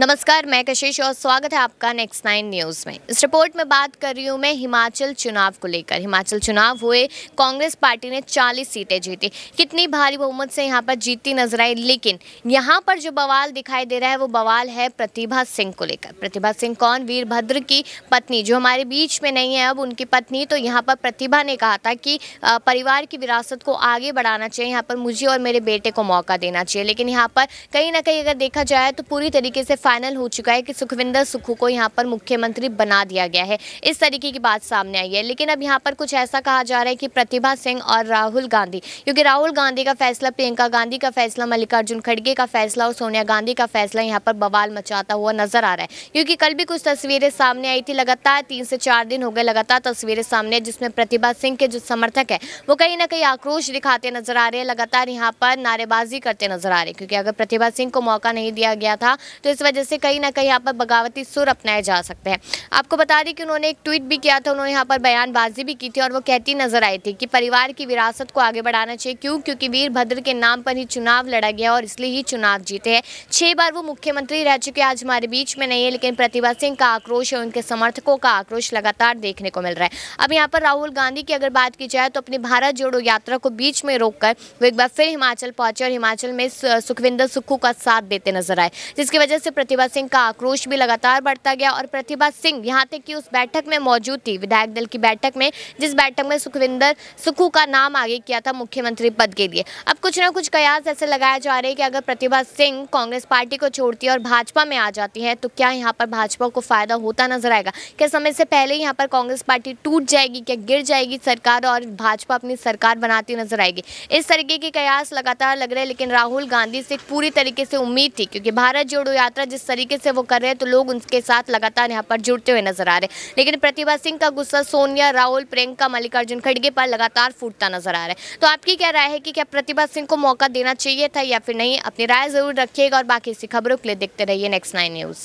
नमस्कार मैं कशिश और स्वागत है आपका नेक्स्ट नाइन न्यूज़ में इस रिपोर्ट में बात कर रही हूँ मैं हिमाचल चुनाव को लेकर हिमाचल चुनाव हुए कांग्रेस पार्टी ने 40 सीटें जीती कितनी भारी बहुमत से यहाँ पर जीतती नजर आई लेकिन यहाँ पर जो बवाल दिखाई दे रहा है वो बवाल है प्रतिभा सिंह को लेकर प्रतिभा सिंह कौन वीरभद्र की पत्नी जो हमारे बीच में नहीं है अब उनकी पत्नी तो यहाँ पर प्रतिभा ने कहा था कि परिवार की विरासत को आगे बढ़ाना चाहिए यहाँ पर मुझे और मेरे बेटे को मौका देना चाहिए लेकिन यहाँ पर कहीं ना कहीं अगर देखा जाए तो पूरी तरीके से फाइनल हो चुका है कि सुखविंदर सुक्खू को यहाँ पर मुख्यमंत्री बना दिया गया है इस तरीके की बात सामने आई है लेकिन अब यहाँ पर कुछ ऐसा कहा जा रहा है कि प्रतिभा सिंह और राहुल गांधी क्योंकि राहुल गांधी का फैसला प्रियंका गांधी का फैसला मल्लिकार्जुन खड़गे का फैसला और सोनिया गांधी का फैसला यहाँ पर बवाल मचाता हुआ नजर आ रहा है क्योंकि कल भी कुछ तस्वीरें सामने आई थी लगातार तीन से चार दिन हो गए लगातार तस्वीरें सामने जिसमें प्रतिभा सिंह के जो समर्थक है वो कहीं ना कहीं आक्रोश दिखाते नजर आ रहे हैं लगातार यहाँ पर नारेबाजी करते नजर आ रहे हैं क्योंकि अगर प्रतिभा सिंह को मौका नहीं दिया गया था तो इस वजह वजह से कहीं ना कहीं यहाँ पर बगावती सुर अपनाए जा सकते हैं आपको बता दें कि उन्होंने एक ट्वीट भी किया था उन्होंने यहाँ पर बयानबाजी भी की थी और वो कहती नजर आई थी कि परिवार की विरासत को आगे बढ़ाना चाहिए क्यों क्योंकि वीरभद्र के नाम पर ही चुनाव लड़ा गया और इसलिए ही चुनाव जीते हैं छह बार वो मुख्यमंत्री रह चुके आज हमारे बीच में नहीं है लेकिन प्रतिभा सिंह का आक्रोश और उनके समर्थकों का आक्रोश लगातार देखने को मिल रहा है अब यहाँ पर राहुल गांधी की अगर बात की जाए तो अपनी भारत जोड़ो यात्रा को बीच में रोककर वो एक बार फिर हिमाचल पहुंचे और हिमाचल में सुखविंदर सुक्खू का साथ देते नजर आए जिसकी वजह से प्रतिभा सिंह का आक्रोश भी लगातार बढ़ता गया और प्रतिभा सिंह यहाँ तक कि उस बैठक में मौजूद थी विधायक दल की बैठक में जिस बैठक में सुखविंदर सुखू का नाम आगे किया था मुख्यमंत्री पद के लिए अब कुछ ना कुछ कयास ऐसे लगाए जा रहे हैं कि अगर प्रतिभा सिंह कांग्रेस पार्टी को छोड़ती है और भाजपा में आ जाती है तो क्या यहाँ पर भाजपा को फायदा होता नजर आएगा क्या समय से पहले यहाँ पर कांग्रेस पार्टी टूट जाएगी क्या गिर जाएगी सरकार और भाजपा अपनी सरकार बनाती नजर आएगी इस तरीके के कयास लगातार लग रहे लेकिन राहुल गांधी से पूरी तरीके से उम्मीद थी क्योंकि भारत जोड़ो यात्रा जिस तरीके से वो कर रहे हैं तो लोग उनके साथ लगातार यहाँ पर जुड़ते हुए नजर आ रहे हैं लेकिन प्रतिभा सिंह का गुस्सा सोनिया राहुल प्रियंका मल्लिकार्जुन खड़गे पर लगातार फूटता नजर आ रहा है तो आपकी क्या राय है कि क्या प्रतिभा सिंह को मौका देना चाहिए था या फिर नहीं अपनी राय जरूर रखिएगा और बाकी इसी खबरों के लिए देखते रहिए नेक्स्ट नाइन न्यूज़